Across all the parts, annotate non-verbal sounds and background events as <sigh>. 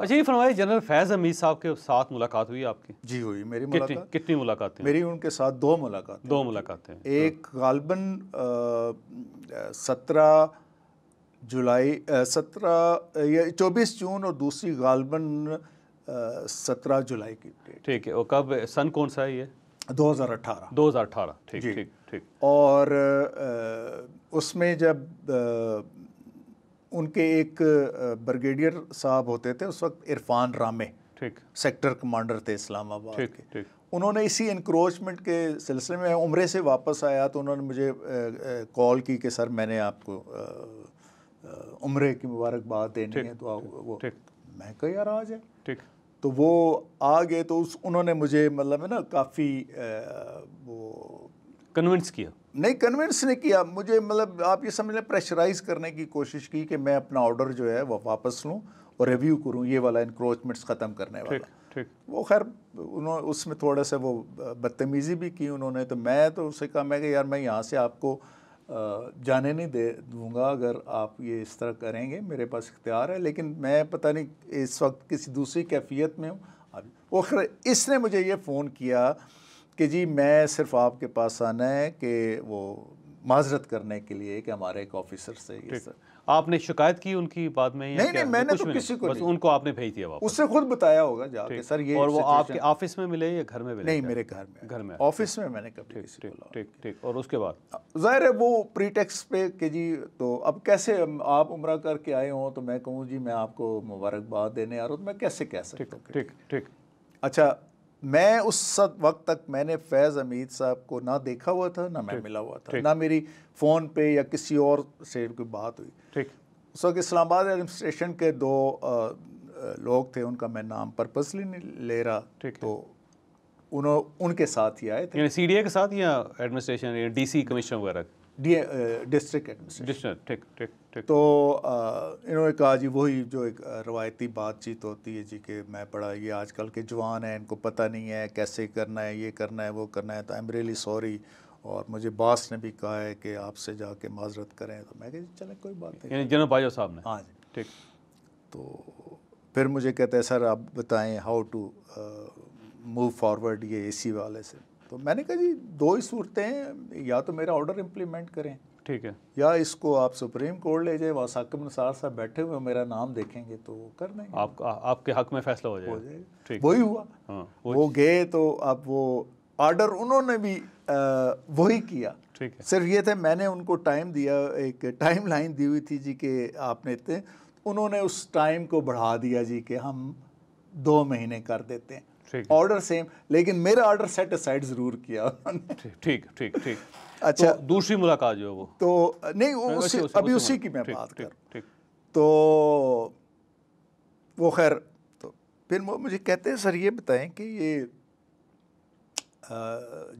अच्छा ये फरमाए जनरल फैज़ अमीर साहब के साथ मुलाकात हुई आपकी जी हुई मेरी मुलाकात कितनी, कितनी मुलाकातें मेरी उनके साथ दो मुलाकात दो मुलाकातें एक गालबन सत्रह जुलाई सत्रह या चौबीस जून और दूसरी गालबन सत्रह जुलाई की ठीक है और कब सन कौन सा है ये 2018 2018 ठीक ठीक ठीक और उसमें जब उनके एक ब्रिगेडियर साहब होते थे उस वक्त इरफान रामे ठीक सेक्टर कमांडर थे इस्लामाबाद ठीक ठीक उन्होंने इसी इंक्रोचमेंट के सिलसिले में उम्रे से वापस आया तो उन्होंने मुझे कॉल की कि सर मैंने आपको उम्र की मुबारकबाद देनी है तो आप वो मैं कह यार आज है ठीक तो वो आ गए तो उस उन्होंने मुझे मतलब है ना काफ़ी वो कन्विंस किया नहीं कन्विंस नहीं किया मुझे मतलब आप ये समझ लें प्रेशराइज करने की कोशिश की कि मैं अपना ऑर्डर जो है वह वापस लूँ और रिव्यू करूँ ये वाला इनक्रोचमेंट्स ख़त्म करने वाला ठीक वो खैर उन्होंने उसमें थोड़ा सा वो बदतमीज़ी भी की उन्होंने तो मैं तो उससे कहा मैं कि यार मैं यहाँ से आपको जाने नहीं दे दूँगा अगर आप ये इस तरह करेंगे मेरे पास इख्तियार है लेकिन मैं पता नहीं इस वक्त किसी दूसरी कैफियत में हूँ वो खैर इसने मुझे ये फ़ोन किया कि जी मैं सिर्फ आपके पास आना है कि वो माजरत करने के लिए कि हमारे एक ऑफिसर से ये आपने शिकायत की उनकी बाद में नहीं नहीं मैंने तो किसी को बस उनको आपने भेज दिया वापस उससे खुद बताया होगा जाके सर ये और वो आपके ऑफिस में मिले या घर में मिले नहीं मेरे घर में घर में ऑफिस में मैंने कभी किसी को ठीक ठीक और उसके बाद जाहिर है वो प्रीटेक्स पे कि जी तो अब कैसे आप उम्र करके आए हों तो मैं कहूँ जी मैं आपको मुबारकबाद देने आ रहा हूँ तो मैं कैसे कह सकता हूँ ठीक ठीक अच्छा मैं उस वक्त तक मैंने फैज़ अमीद साहब को ना देखा हुआ था ना मैं मिला हुआ था ना मेरी फ़ोन पे या किसी और से कोई बात हुई ठीक उस वक्त इस्लामाबाद एडमिनिस्ट्रेशन के दो लोग थे उनका मैं नाम पर्पसली नहीं ले रहा ठीक तो उन्होंने उनके साथ ही आए थे सीडीए के साथ या एडमिनिस्ट्रेशन डीसी कमिश्नर वगैरह डिस्ट्रिक्ट एडमिनिस्ट्रेशन ठीक ठीक ठीक तो uh, इन्होंने कहा जी वही जो एक uh, रवायती बातचीत होती है जी कि मैं पढ़ा ये आजकल के जवान हैं इनको पता नहीं है कैसे करना है ये करना है वो करना है तो आई एम रियली सॉरी और मुझे बास ने भी कहा है कि आपसे जाके माजरत करें तो मैं कह चले कोई बात नहीं जनब बाजवा साहब ने हाँ जी ठीक तो फिर मुझे कहते हैं सर आप बताएं हाउ टू मूव फॉरवर्ड ये एसी वाले से तो मैंने कहा जी दो ही सूरतें या तो मेरा ऑर्डर इम्प्लीमेंट करें ठीक है या इसको आप सुप्रीम कोर्ट ले जाए वासाकम निसार साहब बैठे हुए मेरा नाम देखेंगे तो कर देंगे आप, आपके हक में फैसला हो जाएगा हो वही हुआ हाँ, वो, गए तो अब वो ऑर्डर उन्होंने भी वही किया ठीक है सिर्फ ये थे मैंने उनको टाइम दिया एक टाइम लाइन दी हुई थी जी के आपने इतने उन्होंने उस टाइम को बढ़ा दिया जी कि हम दो महीने कर देते हैं ऑर्डर सेम लेकिन मेरा ऑर्डर असाइड जरूर किया ठीक ठीक ठीक अच्छा तो दूसरी मुलाकात जो है वो तो नहीं वो उसी, उसी, अभी उसी, उसी की मैं बात कर तो वो खैर तो फिर वो मुझे कहते हैं सर ये बताएं कि ये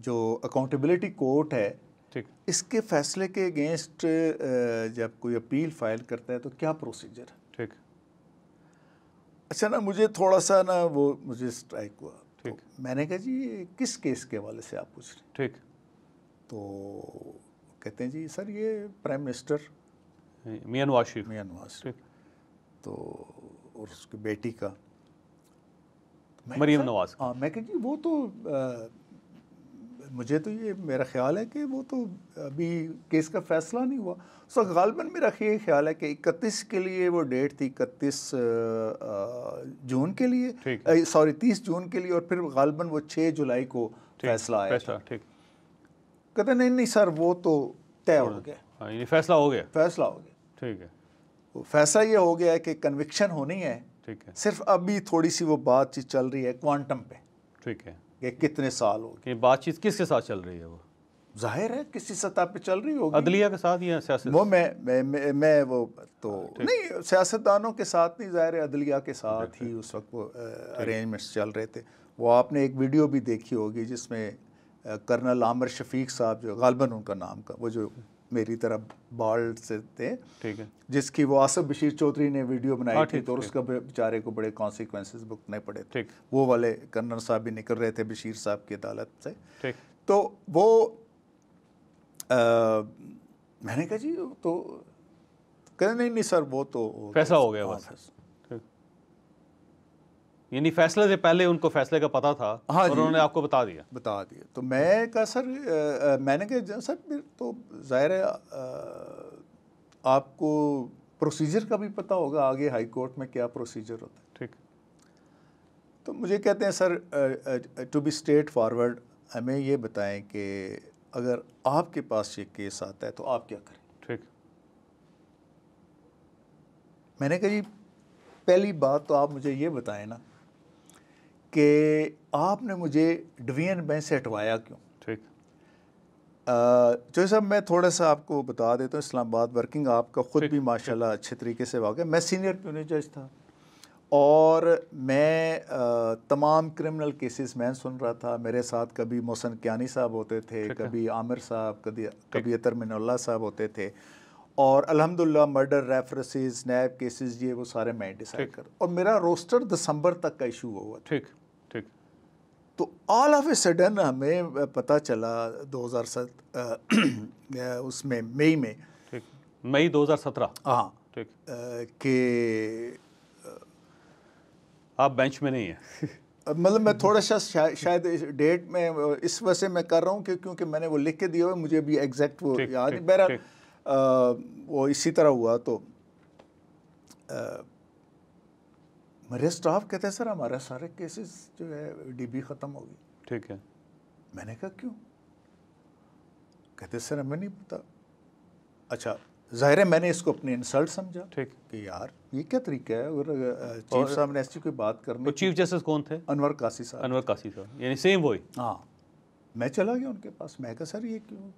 जो अकाउंटेबिलिटी कोर्ट है ठीक इसके फैसले के अगेंस्ट जब कोई अपील फाइल करता है तो क्या प्रोसीजर ठीक अच्छा ना मुझे थोड़ा सा ना वो मुझे स्ट्राइक हुआ तो ठीक तो मैंने कहा जी किस केस के हवाले से आप पूछ रहे ठीक तो कहते हैं जी सर ये प्राइम मिनिस्टर मियाँ नवाज शरीफ मियाँ नवाज तो और उसकी बेटी का तो मरियम नवाज हाँ मैं कह जी वो तो आ, मुझे तो ये मेरा ख्याल है कि वो तो अभी केस का फैसला नहीं हुआ सो so, गालबन मेरा ये ख्याल है कि इकतीस के लिए वो डेट थी इकतीस जून के लिए सॉरी तीस जून के लिए और फिर गालबन वो छः जुलाई को फैसला आया ठीक कहते नहीं नहीं सर वो तो तय हो हाँ, गया हाँ, ये फैसला हो गया फैसला हो गया ठीक है फैसला ये हो गया है कि कन्विक्शन होनी है ठीक है सिर्फ अभी थोड़ी सी वो बातचीत चल रही है क्वांटम पे ठीक है कि कितने साल हो कि बातचीत किसके साथ चल रही है वो जाहिर है किसी सतह पे चल रही होगी अदलिया के साथ या सियासत वो मैं मैं मैं, मैं वो तो हाँ, नहीं सियासतदानों के साथ नहीं जाहिर है अदलिया के साथ ही उस वक्त वो अरेंजमेंट्स चल रहे थे वो आपने एक वीडियो भी देखी होगी जिसमें कर्नल आमिर शफीक साहब जो गालबन उनका नाम का वो जो मेरी तरह बाल्ड से थे ठीक है जिसकी वो आसफ बशीर चौधरी ने वीडियो बनाई हाँ, थी तो उसका बेचारे को बड़े कॉन्सिक्वेंसेस भुगतने पड़े थे वो वाले कन्नर साहब भी निकल रहे थे बशीर साहब की अदालत से तो वो आ, मैंने कहा जी तो कहने नहीं नहीं सर वो तो फैसला तो- हो गया हाँ, बस यानी फैसले से पहले उनको फैसले का पता था हाँ और उन्होंने आपको बता दिया बता दिया तो मैं कहा सर आ, मैंने कहा सर फिर तो जाहिर है आपको प्रोसीजर का भी पता होगा आगे हाई कोर्ट में क्या प्रोसीजर होता है ठीक तो मुझे कहते हैं sir to be straight forward हमें ये बताएं कि अगर आपके पास ये केस आता है तो आप क्या करें ठीक मैंने कहा जी पहली बात तो आप मुझे ये बताएं ना कि आपने मुझे डिवीजन में से हटवाया क्यों ठीक जो साहब मैं थोड़ा सा आपको बता देता हूँ इस्लामाबाद वर्किंग आपका ख़ुद भी माशाल्लाह अच्छे तरीके से वाक़ मैं सीनियर नहीं जज था और मैं आ, तमाम क्रिमिनल केसेस मैं सुन रहा था मेरे साथ कभी मोहसन क्यानी साहब होते थे कभी आमिर साहब कभी कभी अतर मिनल्ला साहब होते थे और अल्हम्दुलिल्लाह मर्डर रेफरेंसेस नैब केसेस ये वो सारे मैं डिसाइड कर और मेरा रोस्टर दिसंबर तक का इशू हुआ ठीक तो ऑल ऑफ ए सडन हमें पता चला 2007 <clears throat> उसमें मई में मई 2017 हाँ ठीक आप बेंच में नहीं है <laughs> मतलब मैं थोड़ा सा शा, शायद डेट में इस वजह से मैं कर रहा हूँ कि क्योंकि मैंने वो लिख के दिया हुआ मुझे भी एग्जैक्ट वो याद बहरा वो इसी तरह हुआ तो आ, मेरे स्टाफ कहते हैं सर हमारे सारे केसेस जो है डीबी ख़त्म गई ठीक है मैंने कहा क्यों कहते सर हमें नहीं पता अच्छा ज़ाहिर है मैंने इसको अपने इंसल्ट समझा ठीक कि यार ये क्या तरीका है अगर चीफ साहब ने ऐसी कोई बात करनी तो चीफ जस्टिस कौन थे अनवर कासी साहब अनवर कासी साहब यानी सेम वही हाँ मैं चला गया उनके पास मैं कहा सर ये क्यों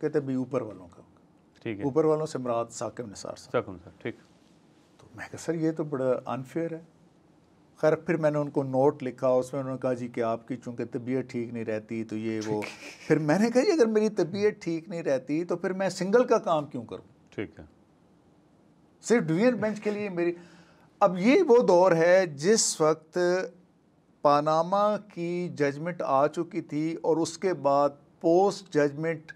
कहते भी ऊपर वालों का ठीक है ऊपर वालों से मराद साकिब निसार साहब ठीक मैं कहा सर ये तो बड़ा अनफेयर है खैर फिर मैंने उनको नोट लिखा उसमें उन्होंने कहा जी कि आपकी चूँकि तबीयत ठीक नहीं रहती तो ये वो फिर मैंने कहा अगर मेरी तबीयत ठीक नहीं रहती तो फिर मैं सिंगल का काम क्यों करूँ ठीक है सिर्फ डिवीजन बेंच के लिए मेरी अब ये वो दौर है जिस वक्त पानामा की जजमेंट आ चुकी थी और उसके बाद पोस्ट जजमेंट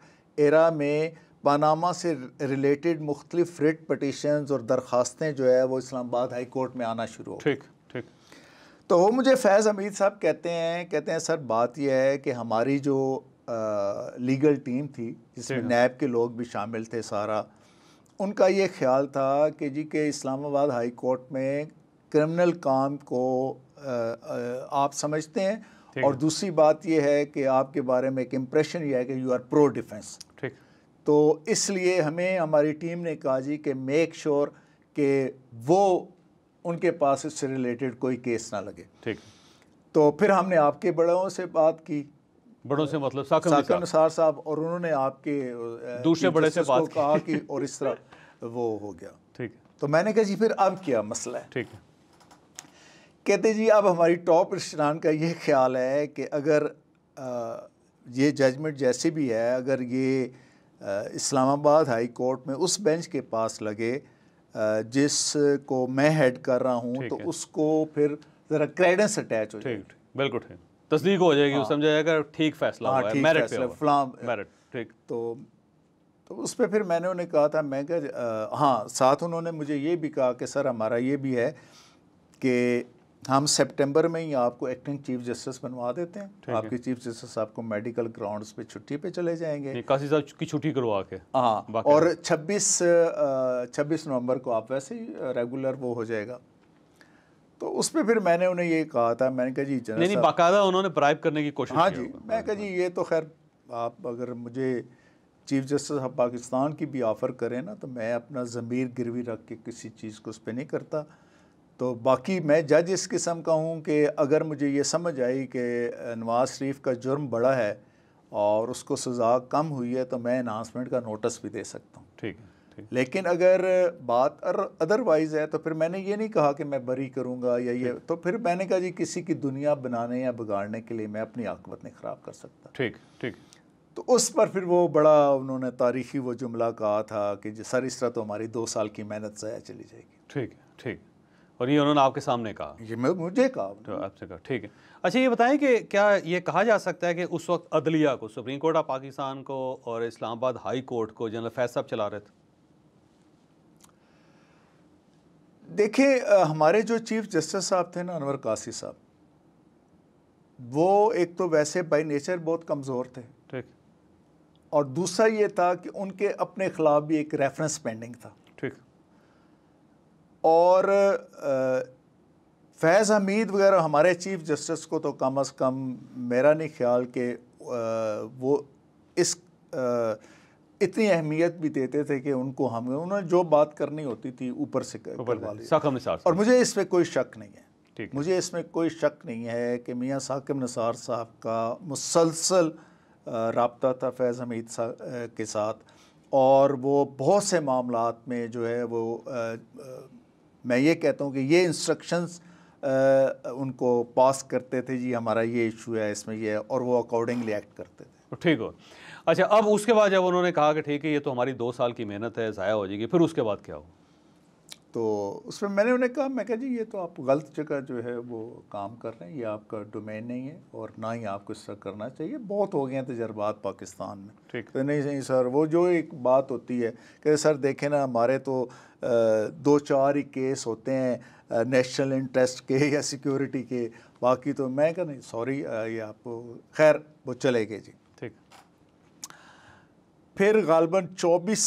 एरा में पानामा से रिलेटेड मुख्तलिफ रिट पटिशन और दरख्वास्तें जो है वो इस्लामाबाद हाई कोर्ट में आना शुरू हो ठीक ठीक तो वो मुझे फैज़ हमीद साहब कहते हैं कहते हैं सर बात यह है कि हमारी जो आ, लीगल टीम थी जिसमें नैब के लोग भी शामिल थे सारा उनका ये ख्याल था कि जी के इस्लामाबाद हाई कोर्ट में क्रिमिनल काम को आ, आ, आप समझते हैं और दूसरी बात यह है कि आपके बारे में एक इम्प्रेशन यह है कि यू आर प्रो डिफेंस ठीक तो इसलिए हमें हमारी टीम ने कहा जी कि मेक श्योर के वो उनके पास इससे रिलेटेड कोई केस ना लगे ठीक तो फिर हमने आपके बड़ों से बात की बड़ों से मतलब साकर निसार साहब और उन्होंने आपके दूसरे बड़े से बात कहा कि और इस तरह वो हो गया ठीक तो मैंने कहा जी फिर अब क्या मसला है ठीक है कहते जी अब हमारी टॉप रिश्तेदार का ये ख्याल है कि अगर आ, ये जजमेंट जैसी भी है अगर ये इस्लामाबाद हाई कोर्ट में उस बेंच के पास लगे जिस को मैं हेड कर रहा हूँ तो उसको फिर ज़रा क्रेडेंस अटैच हो ठीक बिल्कुल ठीक तस्दीक हो जाएगी हाँ, समझा जाएगा ठीक फैसला हाँ, ठीक मेरिट फैसला मेरिट ठीक तो तो उस पर फिर मैंने उन्हें कहा था मैं क्या हाँ साथ उन्होंने मुझे ये भी कहा कि सर हमारा ये भी है कि हम सितंबर में ही आपको एक्टिंग चीफ जस्टिस बनवा देते हैं आपके चीफ जस्टिस आपको मेडिकल ग्राउंड्स पे छुट्टी पे चले जाएंगे काशी साहब की छुट्टी करवा के हाँ और 26 26 नवंबर को आप वैसे ही रेगुलर वो हो जाएगा तो उस पर फिर मैंने उन्हें ये कहा था मैंने कहा जी नहीं, नहीं बाकायदा उन्होंने प्राइव करने की कोशिश हाँ जी मैं कहा जी ये तो खैर आप अगर मुझे चीफ जस्टिस ऑफ पाकिस्तान की भी ऑफ़र करें ना तो मैं अपना ज़मीर गिरवी रख के किसी चीज़ को उस पर नहीं करता तो बाकी मैं जज इस किस्म का हूँ कि अगर मुझे ये समझ आई कि नवाज़ शरीफ का जुर्म बड़ा है और उसको सज़ा कम हुई है तो मैं अनाउंसमेंट का नोटिस भी दे सकता हूँ ठीक है लेकिन अगर बात अदरवाइज़ है तो फिर मैंने ये नहीं कहा कि मैं बरी करूँगा या ये तो फिर मैंने कहा जी किसी की दुनिया बनाने या बिगाड़ने के लिए मैं अपनी आकबत नहीं ख़राब कर सकता ठीक ठीक तो उस पर फिर वो बड़ा उन्होंने तारीखी वो जुमला कहा था कि सर इस तरह तो हमारी दो साल की मेहनत ज़ाया चली जाएगी ठीक है ठीक और ये उन्होंने आपके सामने कहा ये मैं मुझे कहा तो आपसे कहा ठीक है अच्छा ये बताएं कि क्या ये कहा जा सकता है कि उस वक्त अदलिया को सुप्रीम कोर्ट ऑफ पाकिस्तान को और इस्लामाबाद हाई कोर्ट को जनरल फैज साहब चला रहे थे देखिए हमारे जो चीफ जस्टिस साहब थे ना अनवर कासी साहब वो एक तो वैसे बाई नेचर बहुत कमज़ोर थे ठीक और दूसरा ये था कि उनके अपने खिलाफ भी एक रेफरेंस पेंडिंग था और फैज़ हमीद वगैरह हमारे चीफ जस्टिस को तो कम अज़ कम मेरा नहीं ख्याल कि वो इस इतनी अहमियत भी देते थे कि उनको हम उन्होंने जो बात करनी होती थी ऊपर से कर और मुझे इसमें कोई शक नहीं है ठीक मुझे इसमें कोई शक नहीं है कि मियाँ साकिब निसार साहब का मुसलसल रबता था फैज़ हमीद सा, के साथ और वो बहुत से मामला में जो है वो आ, आ, मैं ये कहता हूँ कि ये इंस्ट्रक्शंस उनको पास करते थे जी हमारा ये इशू है इसमें ये है और वो अकॉर्डिंगली एक्ट करते थे तो ठीक हो अच्छा अब उसके बाद जब उन्होंने कहा कि ठीक है ये तो हमारी दो साल की मेहनत है ज़ाया हो जाएगी फिर उसके बाद क्या हो तो उसमें मैंने उन्हें कहा मैं कहा जी ये तो आप गलत जगह जो है वो काम कर रहे हैं ये आपका डोमेन नहीं है और ना ही आपको इस तरह करना चाहिए बहुत हो गए हैं तजर्बात पाकिस्तान में ठीक तो नहीं नहीं सर वो जो एक बात होती है कि सर देखें ना हमारे तो आ, दो चार ही केस होते हैं नेशनल इंटरेस्ट के या सिक्योरिटी के बाकी तो मैं कह नहीं सॉरी ये आप खैर वो चले गए जी ठीक फिर गालबन चौबीस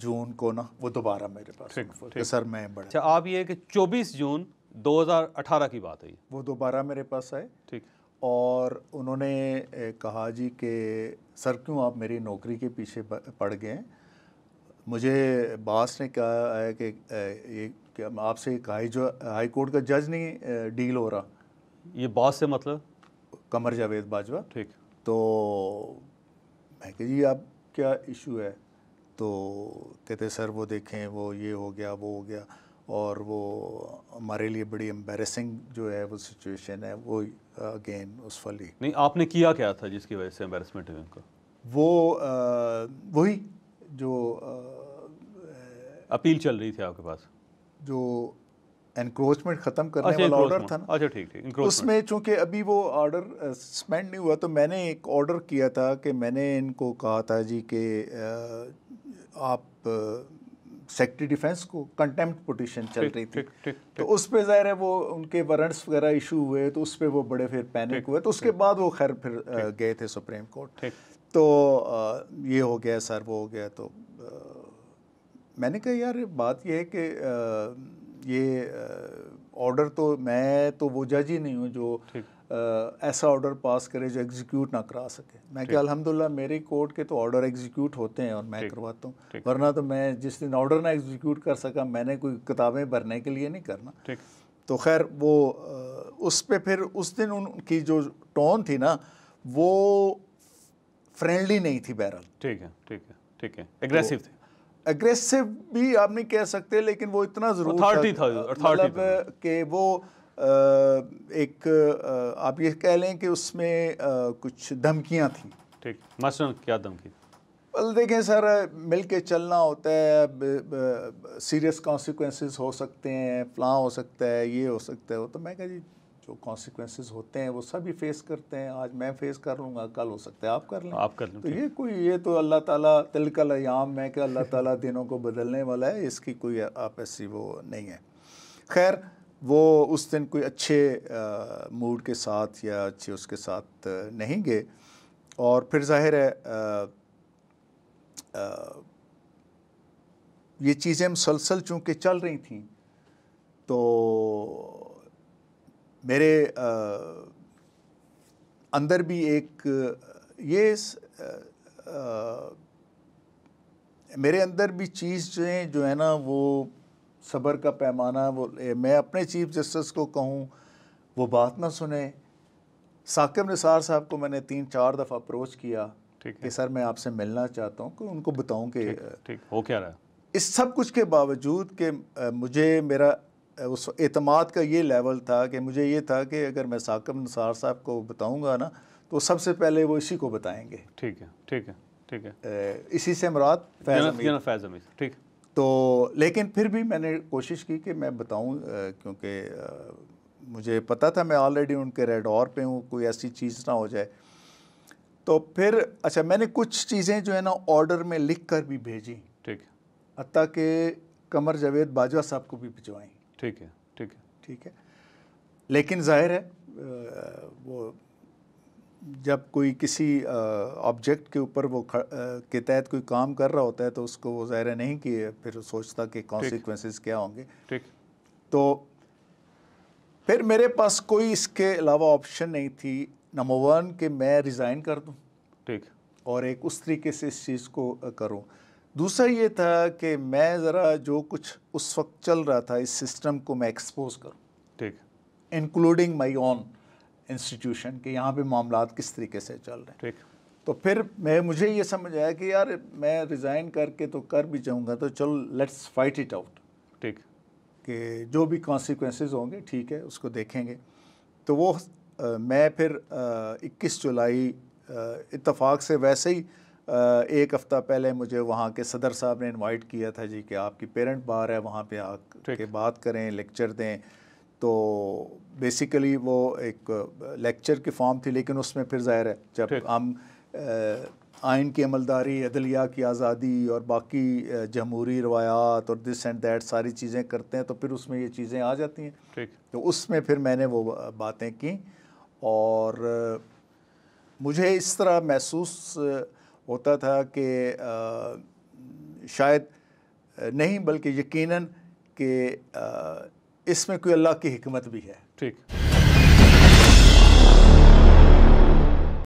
जून को ना वो दोबारा मेरे पास सर मैं बढ़ा अच्छा आप ये कि 24 जून 2018 की बात है वो दोबारा मेरे पास आए ठीक और उन्होंने कहा जी कि सर क्यों आप मेरी नौकरी के पीछे पड़ गए मुझे बास ने कहा है कि ये आपसे आपसे हाई जो हाई कोर्ट का जज नहीं डील हो रहा ये बास से मतलब कमर जावेद बाजवा ठीक तो मैं कह जी आप क्या इशू है तो कहते सर वो देखें वो ये हो गया वो हो गया और वो हमारे लिए बड़ी एम्बेसिंग जो है वो सिचुएशन है वो अगेन उस फली नहीं आपने किया क्या था जिसकी वजह से एम्बेसमेंट हुई उनका वो वही जो अपील चल रही थी आपके पास जो एनक्रोचमेंट ख़त्म करने अच्छा, वाला ऑर्डर था ना अच्छा ठीक ठीक उसमें चूंकि अभी वो ऑर्डर सस्पेंड नहीं हुआ तो मैंने एक ऑर्डर किया था कि मैंने इनको कहा था जी कि आप सेक्रेटरी डिफेंस को कंटेम्प्ट पोटिशन चल रही थी तो उस पर ज़ाहिर है वो उनके वारंट्स वगैरह इशू हुए तो उस पर वो बड़े फिर पैनिक हुए तो उसके बाद वो खैर फिर गए थे सुप्रीम कोर्ट तो ये हो गया सर वो हो गया तो मैंने कहा यार बात यह है कि ये ऑर्डर तो मैं तो वो जज ही नहीं हूँ जो ऐसा ऑर्डर पास करे जो एग्जीक्यूट ना करा सके मैं क्या अलहमदिल्ला मेरे कोर्ट के तो ऑर्डर एग्जीक्यूट होते हैं और मैं करवाता हूँ वरना तो मैं जिस दिन ऑर्डर ना एग्जीक्यूट कर सका मैंने कोई किताबें भरने के लिए नहीं करना तो खैर वो उस पर फिर उस दिन उनकी जो टोन थी ना वो फ्रेंडली नहीं थी बहरहाल ठीक है ठीक है ठीक है एग्रेसिव तो थी एग्रेसिव भी आप नहीं कह सकते लेकिन वो इतना ज़रूर था, था, मतलब था, मतलब कि वो एक आप ये कह लें कि उसमें कुछ धमकियाँ थी ठीक मसलन क्या धमकी बल देखें सर मिल के चलना होता है सीरियस कॉन्सिक्वेंसेस हो सकते हैं फ्लाँ हो सकता है ये हो सकता है वो तो मैं कह जी जो कॉन्सिक्वेंसेस होते हैं वो सभी फेस करते हैं आज मैं फेस कर लूँगा कल हो सकता है आप कर लें आप कर लें तो ये कोई ये तो अल्लाह ताला तिलकल याम है कि अल्लाह ताला दिनों को बदलने वाला है इसकी कोई आप ऐसी वो नहीं है खैर वो उस दिन कोई अच्छे मूड के साथ या अच्छे उसके साथ नहीं गए और फिर जाहिर है आ, आ, ये चीज़ें मुसलसल चूँकि चल रही थी तो मेरे आ, अंदर भी एक ये आ, आ, मेरे अंदर भी चीज़ें जो है ना वो सब्र का पैमाना वो मैं अपने चीफ जस्टिस को कहूँ वो बात ना सुने साकिब निसार साहब को मैंने तीन चार दफ़ा अप्रोच किया कि सर मैं आपसे मिलना चाहता हूँ कि उनको बताऊँ कि ठीक हो क्या रहा इस सब कुछ के बावजूद कि मुझे मेरा उस एतमाद का ये लेवल था कि मुझे ये था कि अगर मैं साकिब निसार साहब को बताऊँगा ना तो सबसे पहले वो इसी को बताएंगे ठीक है ठीक है ठीक है इसी से मुराद फैज़ फैज़ ठीक है तो लेकिन फिर भी मैंने कोशिश की कि मैं बताऊं क्योंकि मुझे पता था मैं ऑलरेडी उनके रेड और पे हूँ कोई ऐसी चीज़ ना हो जाए तो फिर अच्छा मैंने कुछ चीज़ें जो है ना ऑर्डर में लिख कर भी भेजी ठीक है अतः के कमर जावेद बाजवा साहब को भी भिजवाई ठीक है ठीक है ठीक है लेकिन जाहिर है वो जब कोई किसी ऑब्जेक्ट के ऊपर वो के तहत कोई काम कर रहा होता है तो उसको वो ज़ाहिर नहीं किए फिर सोचता कि कॉन्सिक्वेंसेस क्या होंगे ठीक तो फिर मेरे पास कोई इसके अलावा ऑप्शन नहीं थी नंबर वन कि मैं रिज़ाइन कर दूं ठीक और एक उस तरीके से इस चीज़ को करूं दूसरा ये था कि मैं ज़रा जो कुछ उस वक्त चल रहा था इस सिस्टम को मैं एक्सपोज करूँ ठीक इंक्लूडिंग माई ऑन इंस्टीट्यूशन के यहाँ पे मामला किस तरीके से चल रहे हैं ठीक तो फिर मैं मुझे ये समझ आया कि यार मैं रिज़ाइन करके तो कर भी जाऊँगा तो चलो लेट्स फाइट इट आउट ठीक कि जो भी कॉन्सिक्वेंस होंगे ठीक है उसको देखेंगे तो वो आ, मैं फिर इक्कीस जुलाई इतफ़ाक़ से वैसे ही आ, एक हफ़्ता पहले मुझे वहाँ के सदर साहब ने इनवाइट किया था जी कि आपकी पेरेंट बार है वहाँ पे आके बात करें लेक्चर दें तो बेसिकली वो एक लेक्चर की फॉर्म थी लेकिन उसमें फिर ज़ाहिर है जब हम आइन की अमलदारी अदलिया की आज़ादी और बाकी जमहूरी रवायात और दिस एंड दैट सारी चीज़ें करते हैं तो फिर उसमें ये चीज़ें आ जाती हैं ठीक तो उसमें फिर मैंने वो बातें की और मुझे इस तरह महसूस होता था कि शायद नहीं बल्कि यकीनन कि इसमें कोई अल्लाह की हमत भी है ठीक